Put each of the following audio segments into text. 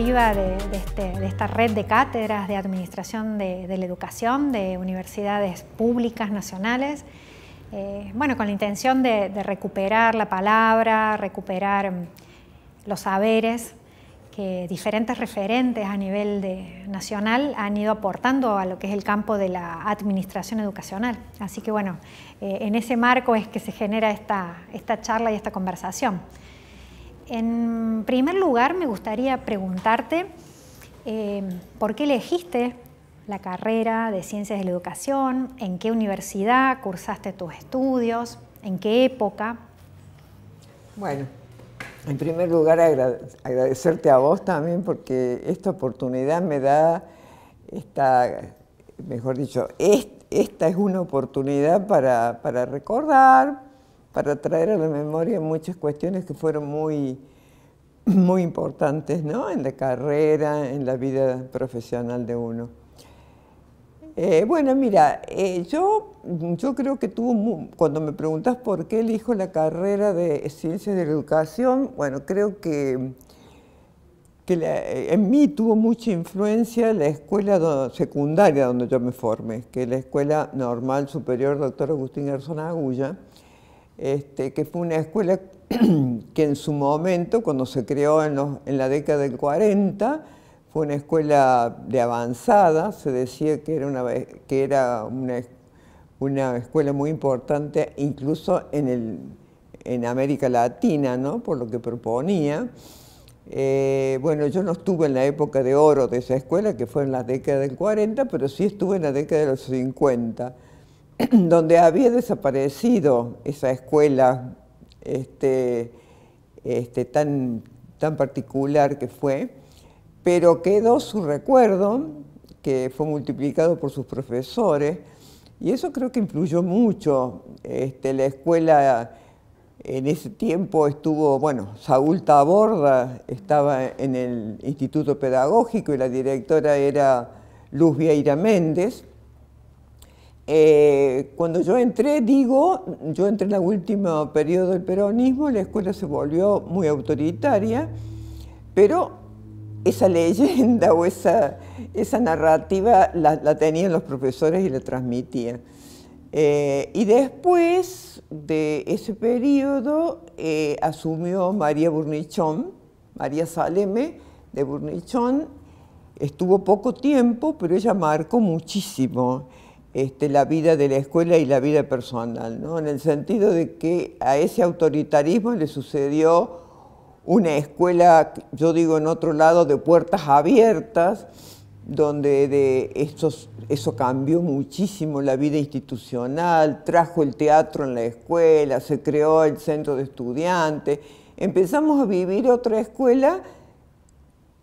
Este, de, esta red de cátedras de administración de, la educación de universidades públicas nacionales, eh, bueno, con la intención de, recuperar la palabra, recuperar mm, los saberes que diferentes referentes a nivel nacional han ido aportando a lo que es el campo de la administración educacional. Así que bueno, eh, en ese marco es que se genera esta charla y esta conversación. En primer lugar, me gustaría preguntarte eh, por qué elegiste la carrera de Ciencias de la Educación, en qué universidad cursaste tus estudios, en qué época. Bueno, en primer lugar agradecerte a vos también porque esta oportunidad me da, mejor dicho, esta es una oportunidad para recordar, para traer a la memoria muchas cuestiones que fueron muy, muy importantes ¿no? en la carrera, en la vida profesional de uno. Eh, bueno, mira, eh, yo, yo creo que tuvo, cuando me preguntas por qué elijo la carrera de Ciencias de la Educación, bueno, creo que, que eh, en mí tuvo mucha influencia la escuela secundaria donde yo me formé, que es la Escuela Normal Superior Dr. Agustín Garzón Agulla, este, que fue una escuela que en su momento, cuando se creó en, la década del 40, fue una escuela de avanzada, se decía que era una, que era una, escuela muy importante incluso en, América Latina, por lo que proponía. Eh, bueno, yo no estuve en la época de oro de esa escuela, que fue en la década del 40, pero sí estuve en la década de los 50. donde había desaparecido esa escuela este, este tan, particular que fue, pero quedó su recuerdo, que fue multiplicado por sus profesores, y eso creo que influyó mucho. Este, la escuela en ese tiempo estuvo, bueno, Saúl Taborda estaba en el Instituto Pedagógico y la directora era Luz Vieira Méndez, eh, cuando yo entré, digo, yo entré en el último periodo del peronismo, la escuela se volvió muy autoritaria, pero esa leyenda o esa, narrativa la, tenían los profesores y la transmitían. Eh, y después de ese periodo eh, asumió María Burnichón, María Saleme de Burnichón, estuvo poco tiempo, pero ella marcó muchísimo. Este, la vida de la escuela y la vida personal, ¿no? en el sentido de que a ese autoritarismo le sucedió una escuela, yo digo en otro lado, de puertas abiertas, donde de estos, eso cambió muchísimo la vida institucional, trajo el teatro en la escuela, se creó el centro de estudiantes, empezamos a vivir otra escuela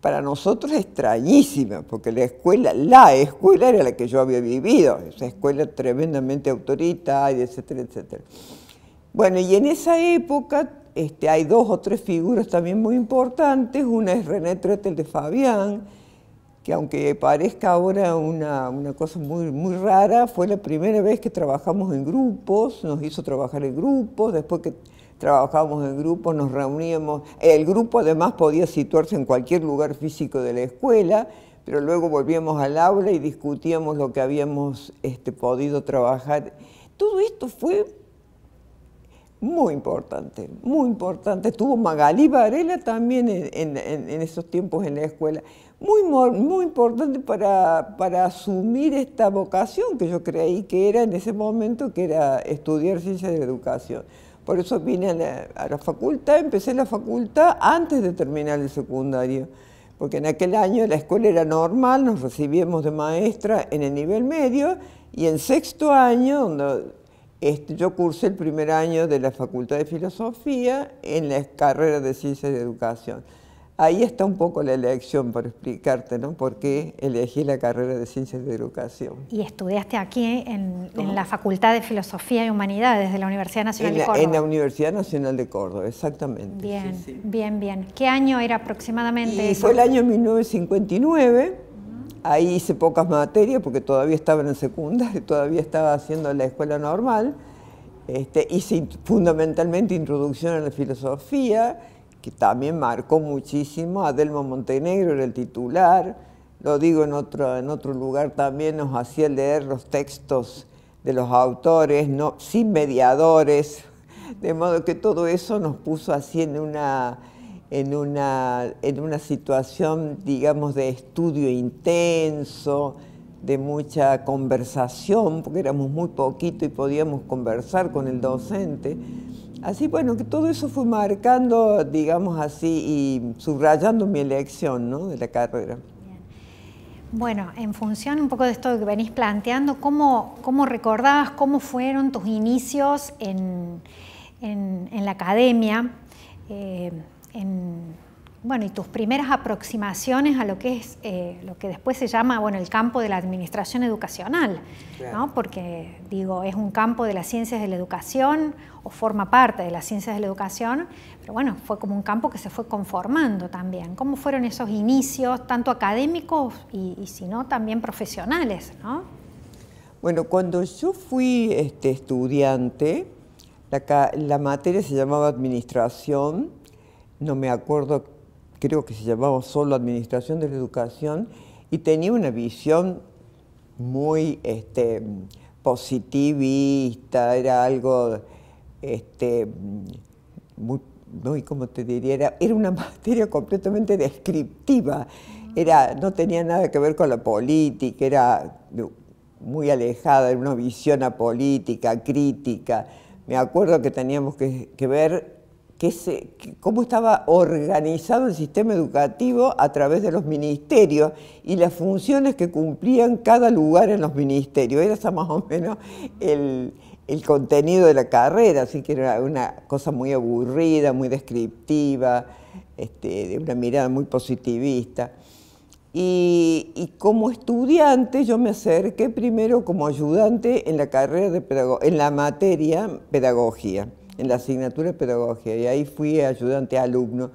para nosotros extrañísima, porque la escuela, la escuela era la que yo había vivido, esa escuela tremendamente autoritaria, etcétera, etcétera. Bueno, y en esa época este, hay dos o tres figuras también muy importantes, una es René Tretel de Fabián, que aunque parezca ahora una, cosa muy, muy rara, fue la primera vez que trabajamos en grupos, nos hizo trabajar en grupos, después que trabajábamos en grupo, nos reuníamos. El grupo además podía situarse en cualquier lugar físico de la escuela, pero luego volvíamos al aula y discutíamos lo que habíamos este, podido trabajar. Todo esto fue muy importante, muy importante. Estuvo Magalí Varela también en, esos tiempos en la escuela. Muy, muy importante para, asumir esta vocación que yo creí que era en ese momento, que era estudiar ciencias de educación. Por eso vine a la, facultad, empecé la facultad antes de terminar el secundario, porque en aquel año la escuela era normal, nos recibíamos de maestra en el nivel medio y en sexto año, este, yo cursé el primer año de la Facultad de Filosofía en la carrera de Ciencias de Educación. Ahí está un poco la elección, por explicarte, ¿no? Por qué elegí la carrera de Ciencias de Educación. Y estudiaste aquí en, la Facultad de Filosofía y Humanidades de la Universidad Nacional de Córdoba. En la Universidad Nacional de Córdoba, exactamente. Bien, bien, bien. ¿Qué año era aproximadamente? fue el año 1959. Ahí hice pocas materias porque todavía estaba en secundaria, todavía estaba haciendo la escuela normal. Este, hice fundamentalmente introducción a la filosofía que también marcó muchísimo, Adelmo Montenegro era el titular, lo digo en otro, en otro lugar también, nos hacía leer los textos de los autores, sin mediadores, de modo que todo eso nos puso así en una, en una, en una situación, digamos, de estudio intenso, de mucha conversación, porque éramos muy poquito y podíamos conversar con el docente. Así, bueno, que todo eso fue marcando, digamos así, y subrayando mi elección de la carrera. Bueno, en función un poco de esto que venís planteando, ¿cómo, cómo recordabas cómo fueron tus inicios en, la academia, eh, en, bueno, y tus primeras aproximaciones a lo que es eh, lo que después se llama bueno, el campo de la administración educacional, ¿no? porque digo, es un campo de las ciencias de la educación o forma parte de las ciencias de la educación, pero bueno, fue como un campo que se fue conformando también. ¿Cómo fueron esos inicios, tanto académicos y, si no, también profesionales? ¿no? Bueno, cuando yo fui este, estudiante, la, la materia se llamaba administración, no me acuerdo creo que se llamaba solo Administración de la Educación, y tenía una visión muy este, positivista, era algo, este, muy, ¿cómo te diría, era, una materia completamente descriptiva, era, no tenía nada que ver con la política, era muy alejada, era una visión apolítica, crítica. Me acuerdo que teníamos que ver cómo estaba organizado el sistema educativo a través de los ministerios y las funciones que cumplían cada lugar en los ministerios. Era más o menos el, contenido de la carrera, así que era una cosa muy aburrida, muy descriptiva, este, de una mirada muy positivista. Y, como estudiante yo me acerqué primero como ayudante en la carrera en la materia pedagogía en la asignatura de pedagogía y ahí fui ayudante alumno.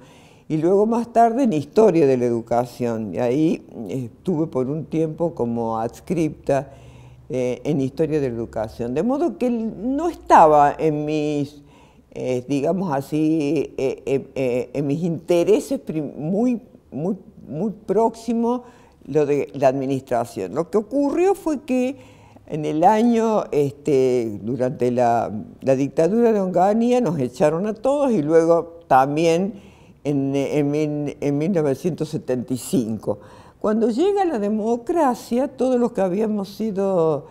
Y luego más tarde en historia de la educación y ahí estuve por un tiempo como adscripta eh, en historia de la educación. De modo que no estaba en mis, eh, digamos así, eh, en mis intereses muy, muy, muy próximos lo de la administración. Lo que ocurrió fue que en el año, este, durante la, dictadura de Onganía, nos echaron a todos y luego también en, 1975. Cuando llega la democracia, todos los que habíamos sido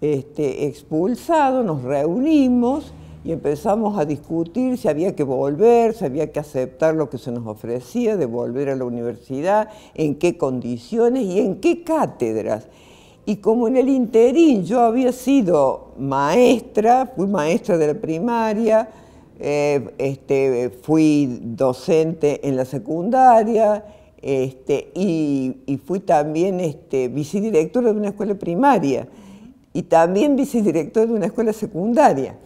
este, expulsados nos reunimos y empezamos a discutir si había que volver, si había que aceptar lo que se nos ofrecía de volver a la universidad, en qué condiciones y en qué cátedras. Y como en el interín yo había sido maestra, fui maestra de la primaria, eh, este, fui docente en la secundaria este, y, fui también este, vicedirectora de una escuela primaria y también vicedirectora de una escuela secundaria.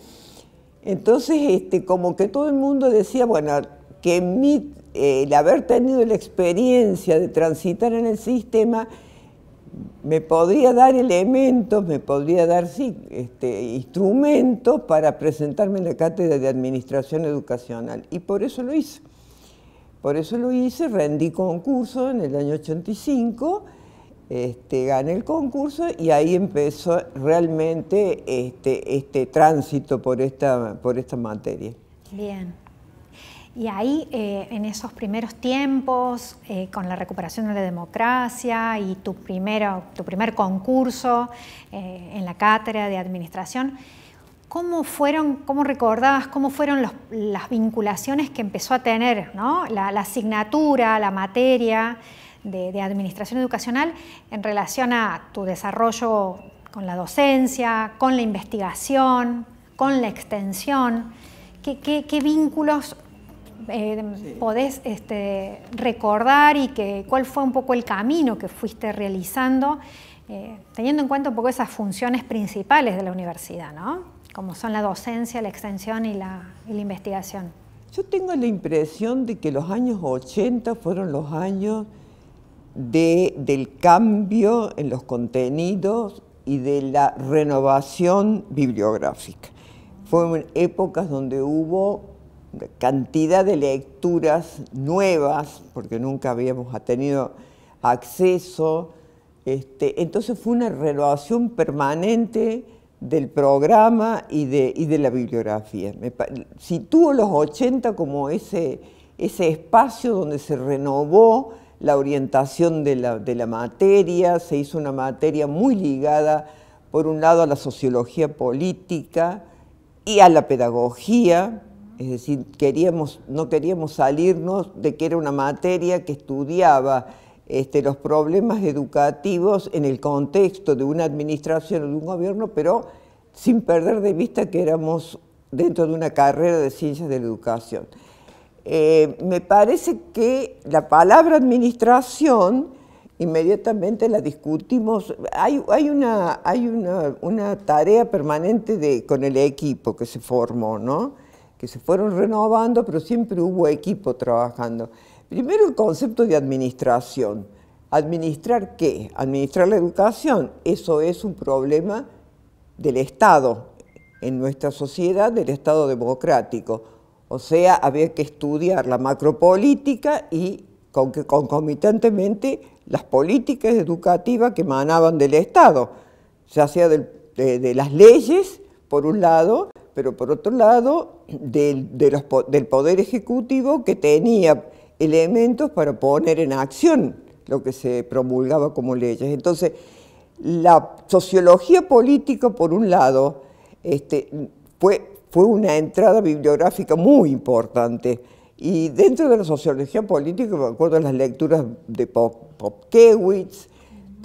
Entonces, este, como que todo el mundo decía, bueno, que mi, el haber tenido la experiencia de transitar en el sistema me podría dar elementos, me podría dar sí, este, instrumentos para presentarme en la cátedra de Administración Educacional. Y por eso lo hice. Por eso lo hice, rendí concurso en el año 85, este, gané el concurso y ahí empezó realmente este, este tránsito por esta, por esta materia. Bien. Y ahí, eh, en esos primeros tiempos, eh, con la recuperación de la democracia y tu, primero, tu primer concurso eh, en la cátedra de administración, ¿cómo fueron, cómo recordabas, cómo fueron las vinculaciones que empezó a tener la, asignatura, la materia de, administración educacional en relación a tu desarrollo con la docencia, con la investigación, con la extensión? qué, vínculos eh, podés este, recordar y que, cuál fue un poco el camino que fuiste realizando, eh, teniendo en cuenta un poco esas funciones principales de la universidad, como son la docencia, la extensión y la, investigación. Yo tengo la impresión de que los años 80 fueron los años del cambio en los contenidos y de la renovación bibliográfica. Fueron épocas donde hubo cantidad de lecturas nuevas, porque nunca habíamos tenido acceso. Este, entonces fue una renovación permanente del programa y de, la bibliografía. Situó los 80 como ese, espacio donde se renovó la orientación de la, materia, se hizo una materia muy ligada, por un lado, a la sociología política y a la pedagogía, es decir, no queríamos salirnos de que era una materia que estudiaba este, los problemas educativos en el contexto de una administración o de un gobierno, pero sin perder de vista que éramos dentro de una carrera de ciencias de la educación. Eh, me parece que la palabra administración inmediatamente la discutimos. Hay, una, tarea permanente con el equipo que se formó, ¿no? que se fueron renovando, pero siempre hubo equipo trabajando. Primero el concepto de administración. ¿Administrar qué? Administrar la educación. Eso es un problema del Estado, en nuestra sociedad, del Estado democrático. O sea, había que estudiar la macropolítica y concomitantemente las políticas educativas que emanaban del Estado, ya sea de las leyes, por un lado, pero por otro lado del, del Poder Ejecutivo que tenía elementos para poner en acción lo que se promulgaba como leyes. Entonces, la sociología política, por un lado, este, fue, fue una entrada bibliográfica muy importante. Y dentro de la sociología política, me acuerdo de las lecturas de Popkewitz,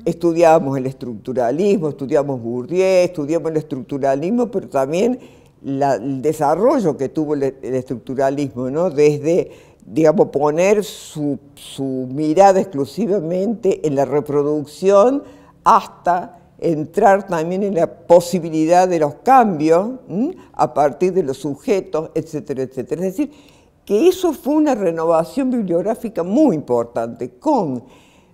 estudiamos el estructuralismo, estudiamos Bourdieu, estudiamos el estructuralismo, pero también el desarrollo que tuvo el, estructuralismo, desde digamos, poner su, mirada exclusivamente en la reproducción hasta entrar también en la posibilidad de los cambios a partir de los sujetos, etcétera, etcétera. Es decir, que eso fue una renovación bibliográfica muy importante, con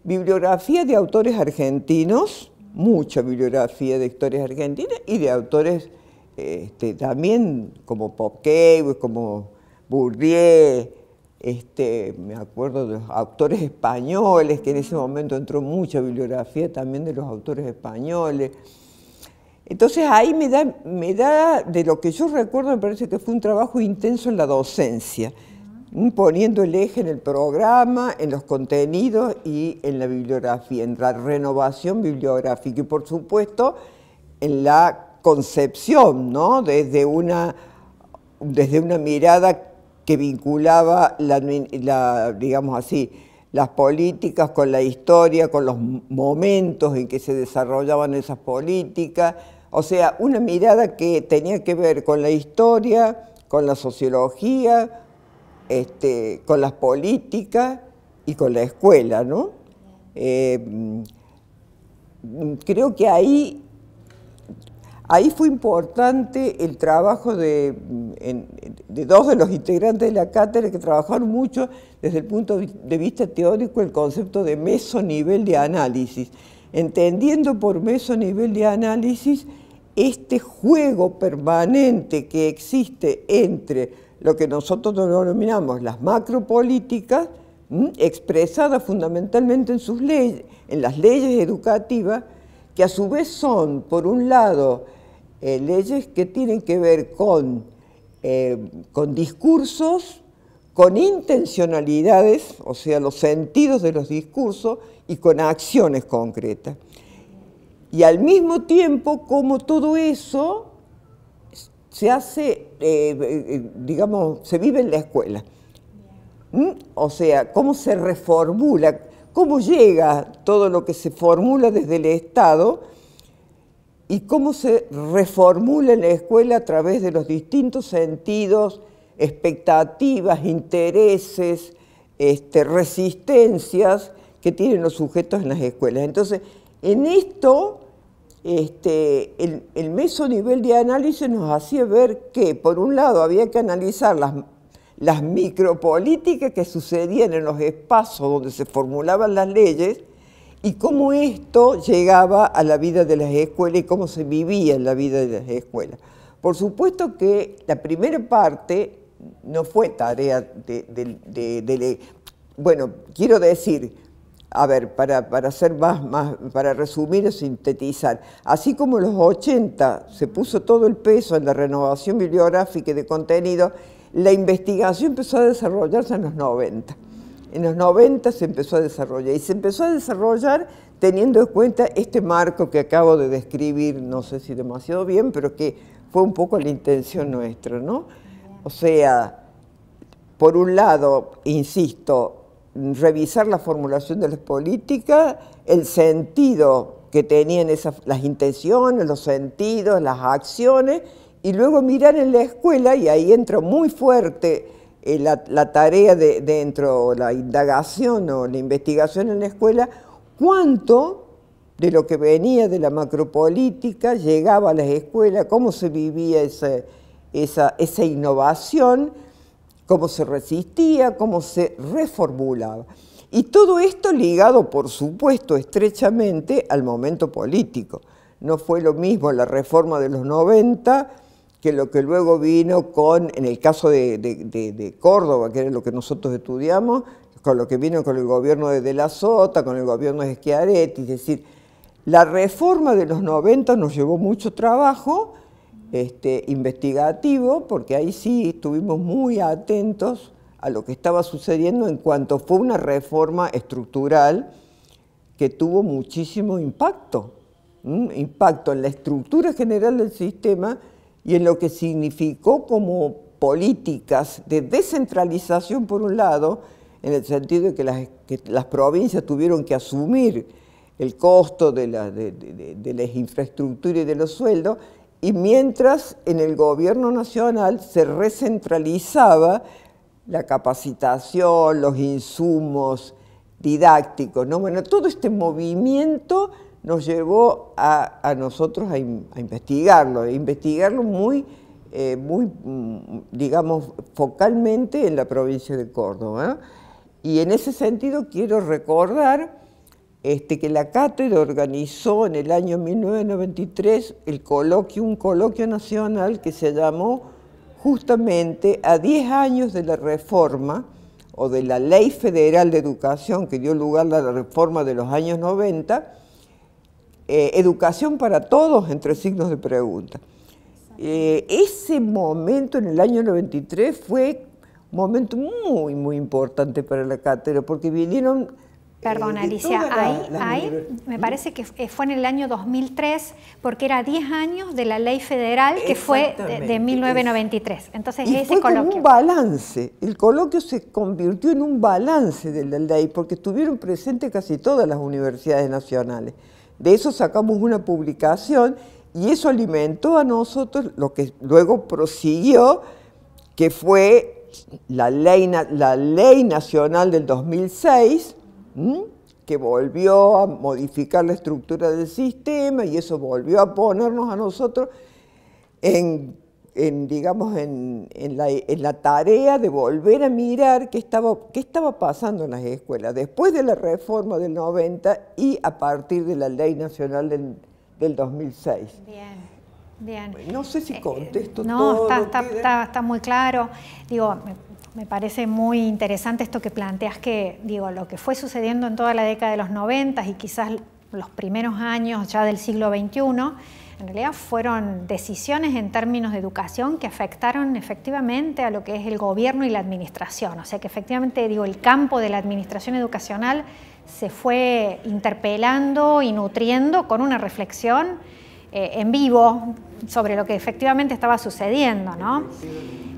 bibliografía de autores argentinos, mucha bibliografía de historias argentinas y de autores este, también como Popkey, como Bourdieu, este, me acuerdo de los autores españoles, que en ese momento entró mucha bibliografía también de los autores españoles. Entonces ahí me da, me da, de lo que yo recuerdo, me parece que fue un trabajo intenso en la docencia, poniendo el eje en el programa, en los contenidos y en la bibliografía, en la renovación bibliográfica y por supuesto en la concepción, ¿no? desde, una, desde una mirada que vinculaba, digamos así, las políticas con la historia, con los momentos en que se desarrollaban esas políticas, o sea, una mirada que tenía que ver con la historia, con la sociología, este, con las políticas y con la escuela, ¿no? Eh, creo que ahí Ahí fue importante el trabajo de, dos de los integrantes de la cátedra que trabajaron mucho desde el punto de vista teórico el concepto de mesonivel de análisis, entendiendo por mesonivel de análisis este juego permanente que existe entre lo que nosotros denominamos las macropolíticas, expresadas fundamentalmente en sus leyes, en las leyes educativas, que a su vez son, por un lado, eh, leyes que tienen que ver con, eh, con discursos, con intencionalidades, o sea, los sentidos de los discursos y con acciones concretas. Y al mismo tiempo, cómo todo eso se hace, eh, digamos, se vive en la escuela. ¿Mm? O sea, cómo se reformula, cómo llega todo lo que se formula desde el Estado y cómo se reformula en la escuela a través de los distintos sentidos, expectativas, intereses, este, resistencias que tienen los sujetos en las escuelas. Entonces, en esto, este, el, meso nivel de análisis nos hacía ver que, por un lado, había que analizar las, las micropolíticas que sucedían en los espacios donde se formulaban las leyes, y cómo esto llegaba a la vida de las escuelas y cómo se vivía en la vida de las escuelas. Por supuesto que la primera parte no fue tarea de... leer, bueno, quiero decir, a ver, para, hacer más, más, para resumir o sintetizar, así como en los 80 se puso todo el peso en la renovación bibliográfica y de contenido, la investigación empezó a desarrollarse en los 90 en los 90 se empezó a desarrollar y se empezó a desarrollar teniendo en cuenta este marco que acabo de describir, no sé si demasiado bien, pero que fue un poco la intención nuestra, ¿no? O sea, por un lado, insisto, revisar la formulación de las políticas, el sentido que tenían esas, las intenciones, los sentidos, las acciones, y luego mirar en la escuela, y ahí entra muy fuerte eh, la, tarea tarea de, dentro, la indagación o la investigación en la escuela, cuánto de lo que venía de la macropolítica llegaba a las escuelas, cómo se vivía esa, esa innovación, cómo se resistía, cómo se reformulaba. Y todo esto ligado, por supuesto, estrechamente al momento político. No fue lo mismo la reforma de los 90 que lo que luego vino con, en el caso de, Córdoba, que era lo que nosotros estudiamos, con lo que vino con el gobierno de De La Sota, con el gobierno de Schiaretti, es decir, la reforma de los 90 nos llevó mucho trabajo este, investigativo, porque ahí sí estuvimos muy atentos a lo que estaba sucediendo en cuanto fue una reforma estructural que tuvo muchísimo impacto, impacto en la estructura general del sistema, y en lo que significó como políticas de descentralización por un lado, en el sentido de que las, las provincias tuvieron que asumir el costo de, las infraestructuras y de los sueldos, y mientras en el gobierno nacional se recentralizaba la capacitación, los insumos didácticos, Bueno, todo este movimiento nos llevó a, nosotros a, investigarlo, a, investigarlo, e investigarlo muy, eh, muy, mm, digamos, focalmente en la provincia de Córdoba. ¿eh? Y en ese sentido quiero recordar este, que la cátedra organizó en el año 1993 el coloquio, un coloquio nacional que se llamó justamente a 10 años de la reforma o de la Ley Federal de Educación que dio lugar a la reforma de los años 90, eh, educación para todos entre signos de pregunta. Eh, ese momento en el año 93 fue un momento muy, muy importante para la cátedra, porque vinieron... Eh, Perdón, Alicia, ahí, me parece que fue en el año 2003, porque era 10 años de la ley federal que fue de, 1993. Entonces, ese fue coloquio. Como un balance, el coloquio se convirtió en un balance de la ley, porque estuvieron presentes casi todas las universidades nacionales. De eso sacamos una publicación y eso alimentó a nosotros lo que luego prosiguió, que fue la ley, la ley nacional del 2006, que volvió a modificar la estructura del sistema y eso volvió a ponernos a nosotros en en, digamos, en, la, tarea de volver a mirar qué estaba, qué estaba pasando en las escuelas después de la reforma del 90 y a partir de la Ley Nacional del, 2006. Bien. Bien. No sé si eh, contesto no, todo. No, está, está, está, muy claro. Digo, me, parece muy interesante esto que planteas que, digo, lo que fue sucediendo en toda la década de los 90 y quizás los primeros años ya del siglo XXI, en realidad fueron decisiones en términos de educación que afectaron efectivamente a lo que es el gobierno y la administración. O sea que efectivamente, digo, el campo de la administración educacional se fue interpelando y nutriendo con una reflexión eh, en vivo sobre lo que efectivamente estaba sucediendo, ¿no?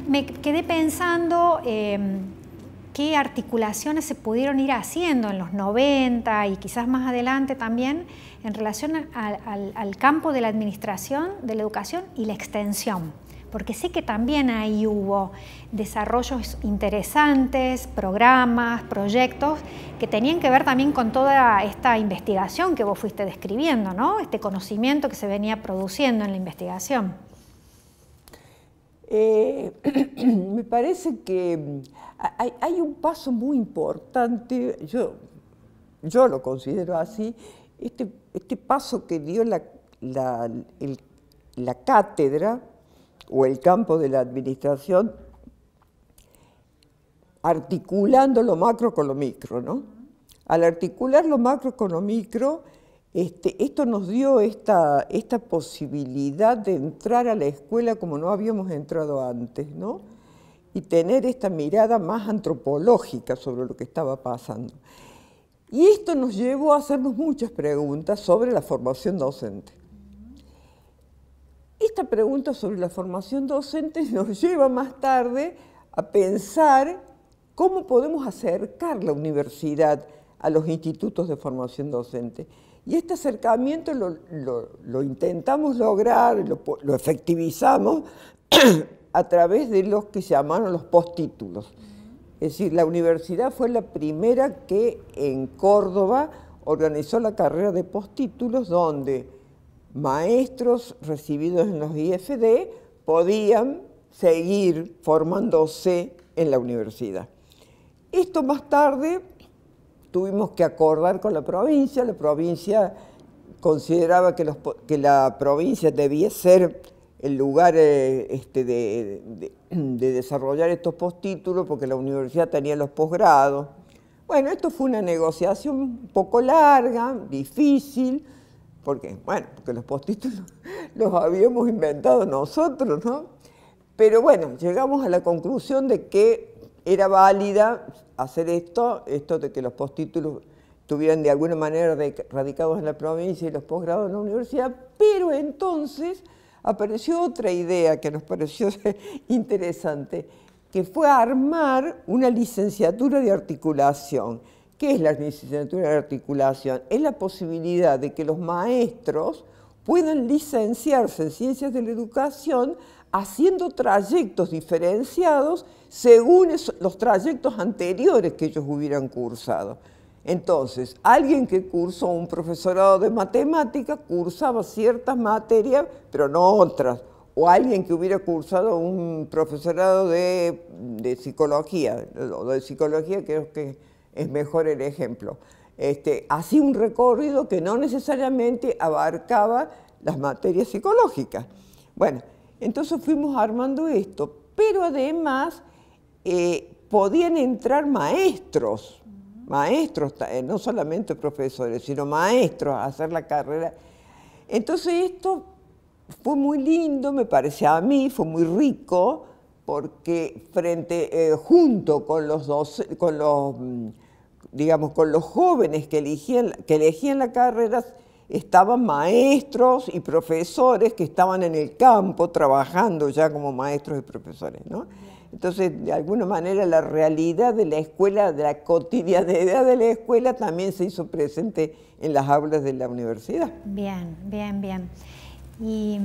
Me quedé pensando... Em, qué articulaciones se pudieron ir haciendo en los 90 y quizás más adelante también en relación al, campo de la administración, de la educación y la extensión porque sé que también ahí hubo desarrollos interesantes, programas, proyectos que tenían que ver también con toda esta investigación que vos fuiste describiendo, ¿no? Este conocimiento que se venía produciendo en la investigación. Eh, me parece que mm, hay, un paso muy importante, yo, yo lo considero así, este, este paso que dio la, la, la cátedra o el campo de la administración articulando lo macro con lo micro, ¿no? Al articular lo macro con lo micro, este, esto nos dio esta, esta posibilidad de entrar a la escuela como no habíamos entrado antes, ¿no? Y tener esta mirada más antropológica sobre lo que estaba pasando. Y esto nos llevó a hacernos muchas preguntas sobre la formación docente. Esta pregunta sobre la formación docente nos lleva más tarde a pensar cómo podemos acercar la universidad a los institutos de formación docente. Y este acercamiento lo, intentamos lograr, lo, lo efectivizamos a través de los que se llamaron los postítulos. Es decir, la universidad fue la primera que en Córdoba organizó la carrera de postítulos donde maestros recibidos en los IFD podían seguir formándose en la universidad. Esto más tarde tuvimos que acordar con la provincia, la provincia consideraba que, los, que la provincia debía ser el lugar eh, este, de, desarrollar estos postítulos porque la universidad tenía los posgrados. Bueno, esto fue una negociación un poco larga, difícil, porque, bueno, porque los postítulos los habíamos inventado nosotros, ¿no? Pero bueno, llegamos a la conclusión de que era válida hacer esto, esto de que los postítulos estuvieran de alguna manera radicados en la provincia y los posgrados en la universidad, pero entonces apareció otra idea que nos pareció interesante, que fue armar una licenciatura de articulación. ¿Qué es la licenciatura de articulación? Es la posibilidad de que los maestros puedan licenciarse en ciencias de la educación haciendo trayectos diferenciados según los trayectos anteriores que ellos hubieran cursado. Entonces, alguien que cursó un profesorado de matemática cursaba ciertas materias, pero no otras. O alguien que hubiera cursado un profesorado de, psicología, o de psicología creo que es mejor el ejemplo. Este, hacía un recorrido que no necesariamente abarcaba las materias psicológicas. Bueno, entonces fuimos armando esto, pero además eh, podían entrar maestros, maestros, eh, no solamente profesores, sino maestros a hacer la carrera. Entonces esto fue muy lindo, me parece a mí, fue muy rico, porque frente, eh, junto con los, con los mm, digamos, con los jóvenes que elegían, que elegían la carrera, estaban maestros y profesores que estaban en el campo trabajando ya como maestros y profesores. Entonces, de alguna manera, la realidad de la escuela, de la cotidianidad de la escuela, también se hizo presente en las aulas de la universidad. Bien, bien, bien. Y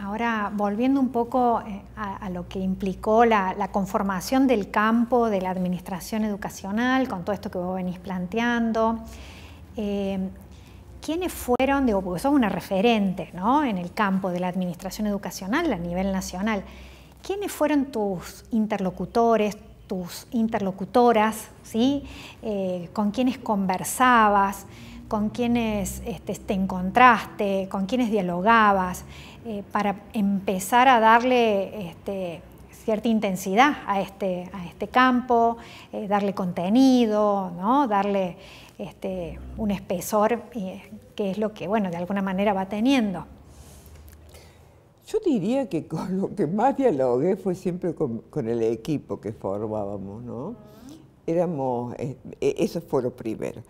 ahora, volviendo un poco eh, a, lo que implicó la, conformación del campo de la administración educacional, con todo esto que vos venís planteando, eh, ¿quiénes fueron? Digo, porque sos una referente en el campo de la administración educacional a nivel nacional. ¿Quiénes fueron tus interlocutores, tus interlocutoras? ¿sí? Eh, ¿Con quienes conversabas? ¿Con quienes este, te encontraste? ¿Con quienes dialogabas? Eh, para empezar a darle este, cierta intensidad a este, a este campo, eh, darle contenido, ¿no? darle este, un espesor, eh, que es lo que, bueno, de alguna manera va teniendo. Yo diría que con lo que más dialogué fue siempre con, el equipo que formábamos, ¿no? Éramos, eh, e, eso fue lo primero.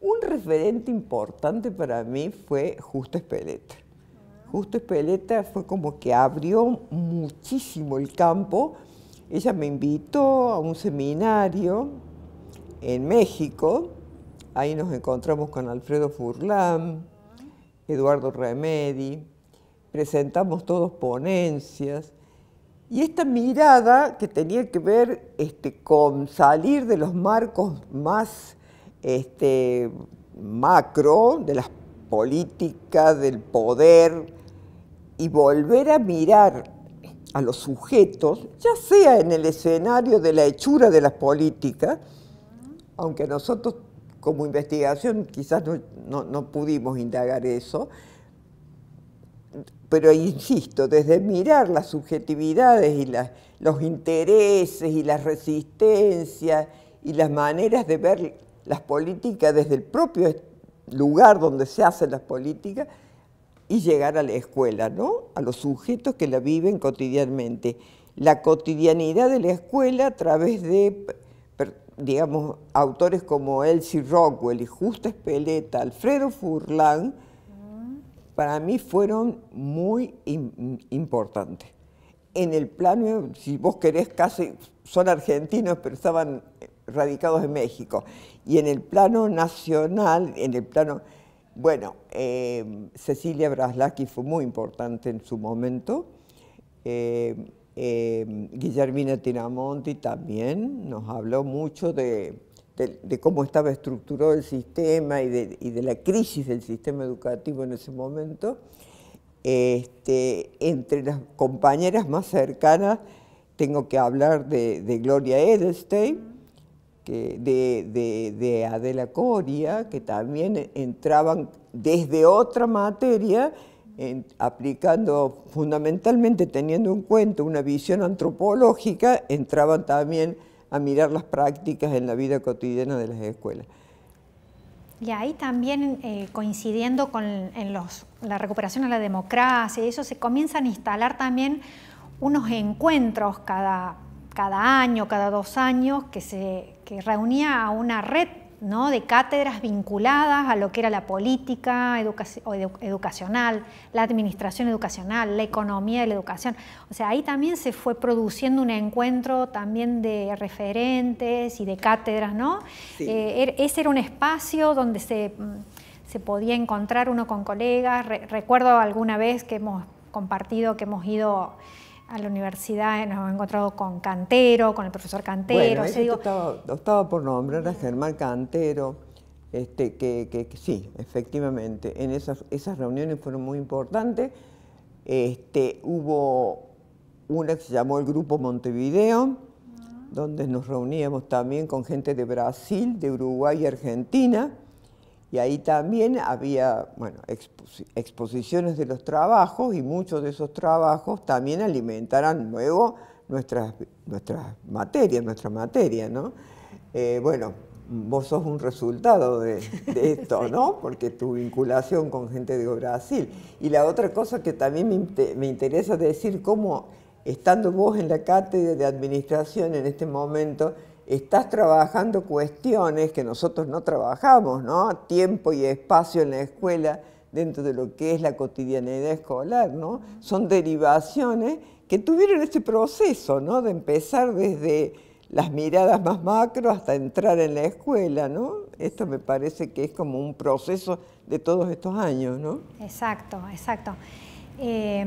Un referente importante para mí fue Justo Espeleta. Justo Espeleta fue como que abrió muchísimo el campo. Ella me invitó a un seminario en México Ahí nos encontramos con Alfredo Furlan, Eduardo Remedi, presentamos todos ponencias. Y esta mirada que tenía que ver este, con salir de los marcos más este, macro, de las políticas, del poder, y volver a mirar a los sujetos, ya sea en el escenario de la hechura de las políticas, aunque nosotros como investigación quizás no, pudimos indagar eso, pero insisto, desde mirar las subjetividades y los intereses y las resistencias y las maneras de ver las políticas desde el propio lugar donde se hacen las políticas y llegar a la escuela, ¿no? A los sujetos que la viven cotidianamente. La cotidianidad de la escuela a través de digamos, autores como Elsie Rockwell y Justa Espeleta, Alfredo Furlan, para mí fueron muy importantes. En el plano, si vos querés, casi son argentinos, pero estaban radicados en México. Y en el plano nacional, en el plano, bueno, eh, Cecilia Braslaki fue muy importante en su momento. Eh, eh, Guillermina Tiramonti también nos habló mucho de, cómo estaba estructurado el sistema y de, la crisis del sistema educativo en ese momento. Este, entre las compañeras más cercanas tengo que hablar de, Gloria Edelstein, de Adela Coria, que también entraban desde otra materia aplicando fundamentalmente teniendo en cuenta una visión antropológica, entraban también a mirar las prácticas en la vida cotidiana de las escuelas. Y ahí también eh, coincidiendo con la recuperación de la democracia, eso se comienzan a instalar también unos encuentros cada, cada año, cada dos años, que, se, que reunía a una red de cátedras vinculadas a lo que era la política educacional, la administración educacional, la economía de la educación. O sea, ahí también se fue produciendo un encuentro también de referentes y de cátedras, ¿no? Eh, er, ese era un espacio donde se, mm, podía encontrar uno con colegas. recuerdo alguna vez que hemos compartido que hemos ido a la universidad, eh, nos hemos encontrado con Cantero, con el profesor Cantero. digo... estaba, por nombrar a Germán Cantero, este, que, sí, efectivamente, en esas, esas reuniones fueron muy importantes. Este, hubo una que se llamó el Grupo Montevideo, ah. donde nos reuníamos también con gente de Brasil, de Uruguay y Argentina. Y ahí también había bueno, exposiciones de los trabajos y muchos de esos trabajos también alimentarán luego nuestras, nuestras materias, nuestra materia, ¿no? Eh, bueno, vos sos un resultado de, esto, ¿no? Porque tu vinculación con gente de Brasil. Y la otra cosa que también me, me interesa decir, cómo estando vos en la cátedra de administración en este momento, estás trabajando cuestiones que nosotros no trabajamos, ¿no? Tiempo y espacio en la escuela dentro de lo que es la cotidianidad escolar, ¿no? Son derivaciones que tuvieron este proceso, ¿no? De empezar desde las miradas más macro hasta entrar en la escuela, ¿no? Esto me parece que es como un proceso de todos estos años, ¿no? Exacto, exacto. Eh,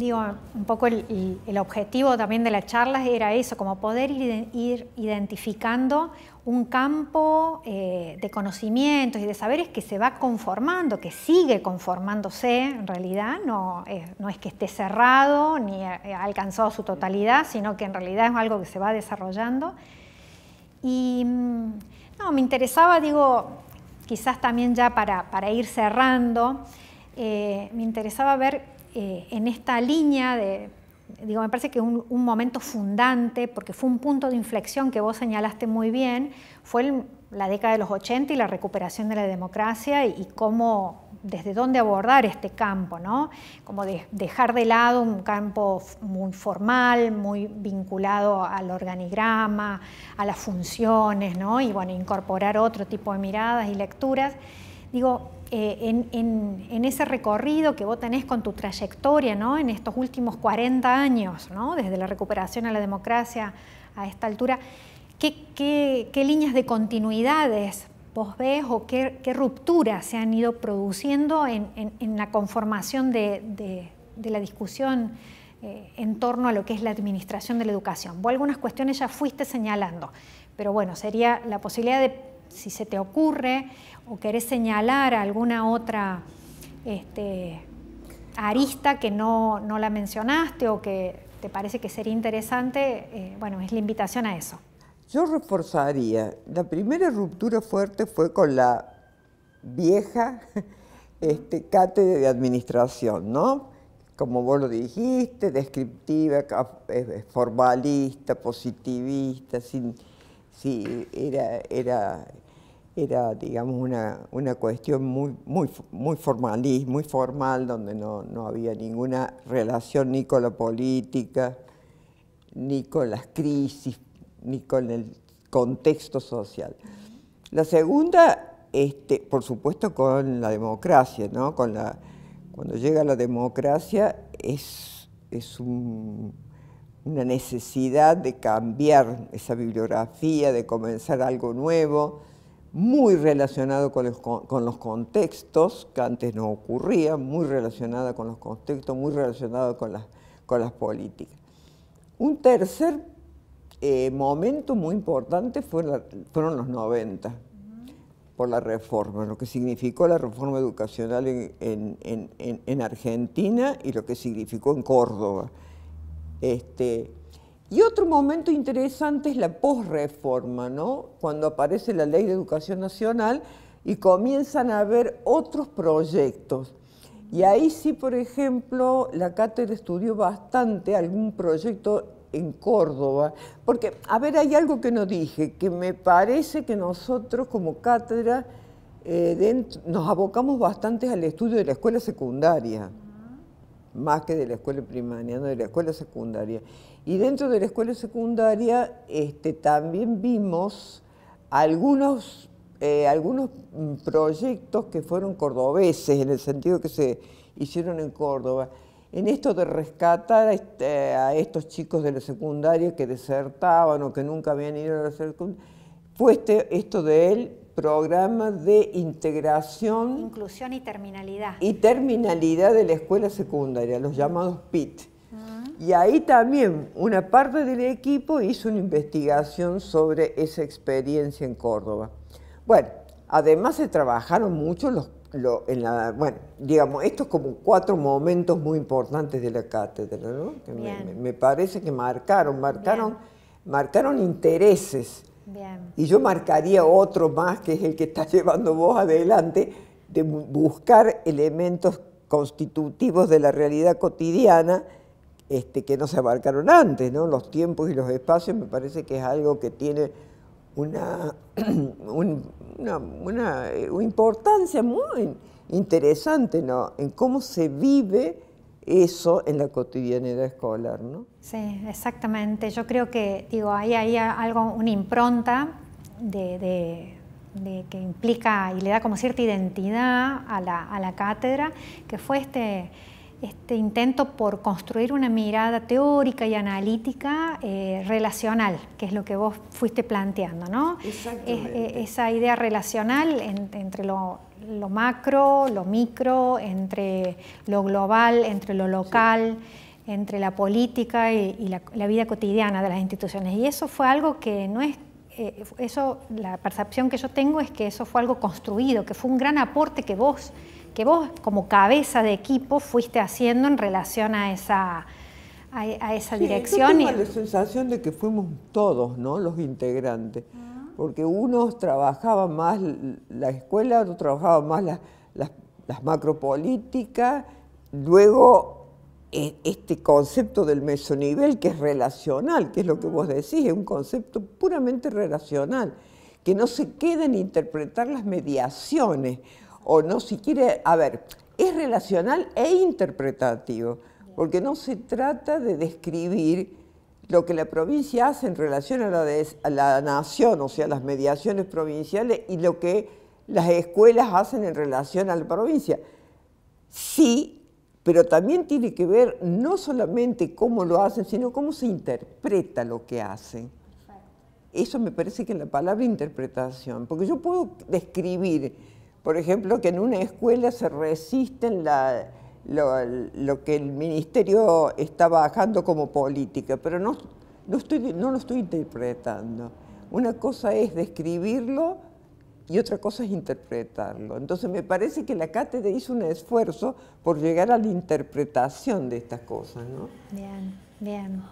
digo, un poco el, objetivo también de la charla era eso, como poder ir, identificando un campo eh, de conocimientos y de saberes que se va conformando, que sigue conformándose en realidad, no, eh, no es que esté cerrado ni eh, ha alcanzado su totalidad, sino que en realidad es algo que se va desarrollando. Y mm, no, me interesaba, digo, quizás también ya para, para ir cerrando, me interesaba ver eh, en esta línea de, digo, me parece que un, momento fundante, porque fue un punto de inflexión que vos señalaste muy bien, fue la década de los 80 y la recuperación de la democracia y, cómo, desde dónde abordar este campo, ¿no? Como dejar de lado un campo muy formal, muy vinculado al organigrama, a las funciones, ¿no? Y bueno, incorporar otro tipo de miradas y lecturas. Digo, eh, en, ese recorrido que vos tenés con tu trayectoria ¿no? en estos últimos 40 años, ¿no? desde la recuperación a la democracia a esta altura, ¿qué, líneas de continuidades vos ves o qué, rupturas se han ido produciendo en, la conformación de, la discusión eh, en torno a lo que es la administración de la educación? Vos algunas cuestiones ya fuiste señalando, pero bueno, sería la posibilidad de si se te ocurre o querés señalar alguna otra este, arista que no, no, la mencionaste o que te parece que sería interesante, eh, bueno, es la invitación a eso. Yo reforzaría, la primera ruptura fuerte fue con la vieja este, cátedra de administración, ¿no? Como vos lo dijiste, descriptiva, formalista, positivista, sin sí, era, era, era digamos, una, una cuestión muy, muy, muy muy formal, donde no, no, había ninguna relación ni con la política, ni con las crisis, ni con el contexto social. La segunda, este, por supuesto, con la democracia, ¿no? Con la, cuando llega la democracia es, es un una necesidad de cambiar esa bibliografía, de comenzar algo nuevo, muy relacionado con los, contextos, que antes no ocurría, muy relacionada con los contextos, muy relacionado con las, políticas. Un tercer eh, momento muy importante fueron los 90, por la reforma, lo que significó la reforma educacional en Argentina y lo que significó en Córdoba este, y otro momento interesante es la posreforma, ¿no? cuando aparece la Ley de Educación Nacional y comienzan a haber otros proyectos. Y ahí sí, por ejemplo, la cátedra estudió bastante algún proyecto en Córdoba, porque, a ver, hay algo que no dije, que me parece que nosotros como cátedra eh, nos abocamos bastante al estudio de la escuela secundaria más que de la escuela primaria, no, de la escuela secundaria. Y dentro de la escuela secundaria este, también vimos algunos, eh, algunos proyectos que fueron cordobeses, en el sentido que se hicieron en Córdoba. En esto de rescatar este, a, estos chicos de la secundaria que desertaban o que nunca habían ido a la secundaria, fue este, esto de él programa de integración. Inclusión y terminalidad. Y terminalidad de la escuela secundaria, los llamados PIT. Y ahí también una parte del equipo hizo una investigación sobre esa experiencia en Córdoba. Bueno, además se trabajaron mucho los, en la, bueno, digamos, estos como cuatro momentos muy importantes de la cátedra, ¿no? me, parece que marcaron, marcaron, marcaron intereses y yo marcaría otro más, que es el que está llevando vos adelante, de buscar elementos constitutivos de la realidad cotidiana este, que no se abarcaron antes, ¿no? Los tiempos y los espacios me parece que es algo que tiene una, eh, importancia muy interesante, ¿no? En cómo se vive eso en la cotidianidad escolar, ¿no? Sí, exactamente. Yo creo que, digo, ahí hay algo, una impronta de, de que implica y le da como cierta identidad a la, a la cátedra, que fue este este intento por construir una mirada teórica y analítica eh, relacional, que es lo que vos fuiste planteando, ¿no? Eh, esa idea relacional entre lo, macro, lo micro, entre lo global, entre lo local, entre la política y, la, vida cotidiana de las instituciones. Y eso fue algo que no es... Eh, eso, la percepción que yo tengo es que eso fue algo construido, que fue un gran aporte que vos que vos como cabeza de equipo fuiste haciendo en relación a esa, a, esa dirección. tengo y... la sensación de que fuimos todos, ¿no? Los integrantes. Ah. Porque unos trabajaban más la escuela, otros trabajaban más las, las macropolíticas, luego e, este concepto del mesonivel que es relacional, que es lo que vos ah. decís, es un concepto puramente relacional, que no se queda en interpretar las mediaciones o no si quiere, a ver, es relacional e interpretativo, porque no se trata de describir lo que la provincia hace en relación a la, la nación, o sea, las mediaciones provinciales y lo que las escuelas hacen en relación a la provincia. Sí, pero también tiene que ver no solamente cómo lo hacen, sino cómo se interpreta lo que hacen. Eso me parece que la palabra interpretación, porque yo puedo describir por ejemplo, que en una escuela se resisten la, lo, que el ministerio está bajando como política, pero no, no, estoy, no lo estoy interpretando. Una cosa es describirlo y otra cosa es interpretarlo. Entonces me parece que la cátedra hizo un esfuerzo por llegar a la interpretación de estas cosas. ¿no? Bien, bien.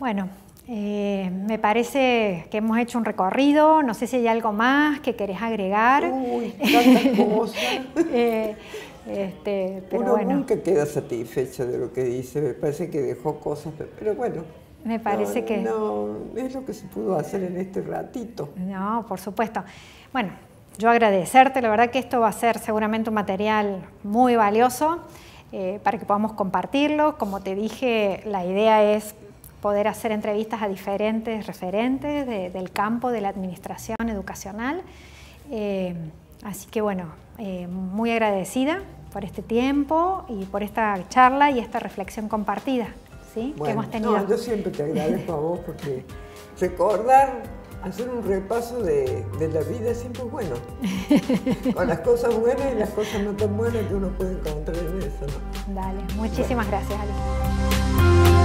Bueno, eh, me parece que hemos hecho un recorrido, no sé si hay algo más que querés agregar. Uy, tantas cosas. Eh, este, pero Uno bueno. nunca queda satisfecho de lo que dice, me parece que dejó cosas, pero bueno. Me parece que... No, es lo que se pudo hacer en este ratito. No, por supuesto. Bueno, yo agradecerte, la verdad que esto va a ser seguramente un material muy valioso eh, para que podamos compartirlo. Como te dije, la idea es poder hacer entrevistas a diferentes referentes del campo de la administración educacional. Eh, así que bueno, eh, muy agradecida por este tiempo y por esta charla y esta reflexión compartida que hemos tenido. yo siempre te agradezco a vos porque recordar, hacer un repaso de, de la vida siempre es bueno. Con las cosas buenas y las cosas no tan buenas que uno puede encontrar en eso. Dale, muchísimas gracias,